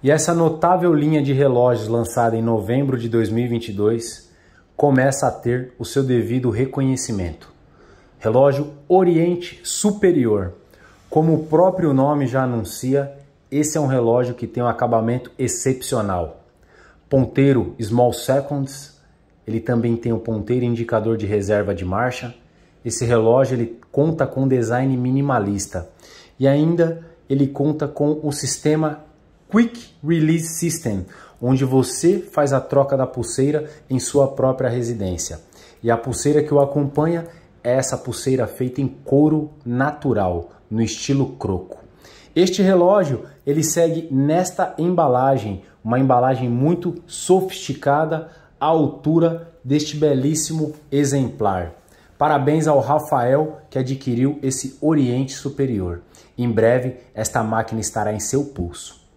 E essa notável linha de relógios lançada em novembro de 2022 começa a ter o seu devido reconhecimento. Relógio Oriente Superior. Como o próprio nome já anuncia, esse é um relógio que tem um acabamento excepcional. Ponteiro Small Seconds, ele também tem o um ponteiro indicador de reserva de marcha. Esse relógio ele conta com design minimalista e ainda ele conta com o sistema Quick Release System, onde você faz a troca da pulseira em sua própria residência. E a pulseira que o acompanha é essa pulseira feita em couro natural, no estilo croco. Este relógio, ele segue nesta embalagem, uma embalagem muito sofisticada à altura deste belíssimo exemplar. Parabéns ao Rafael que adquiriu esse Oriente Superior. Em breve, esta máquina estará em seu pulso.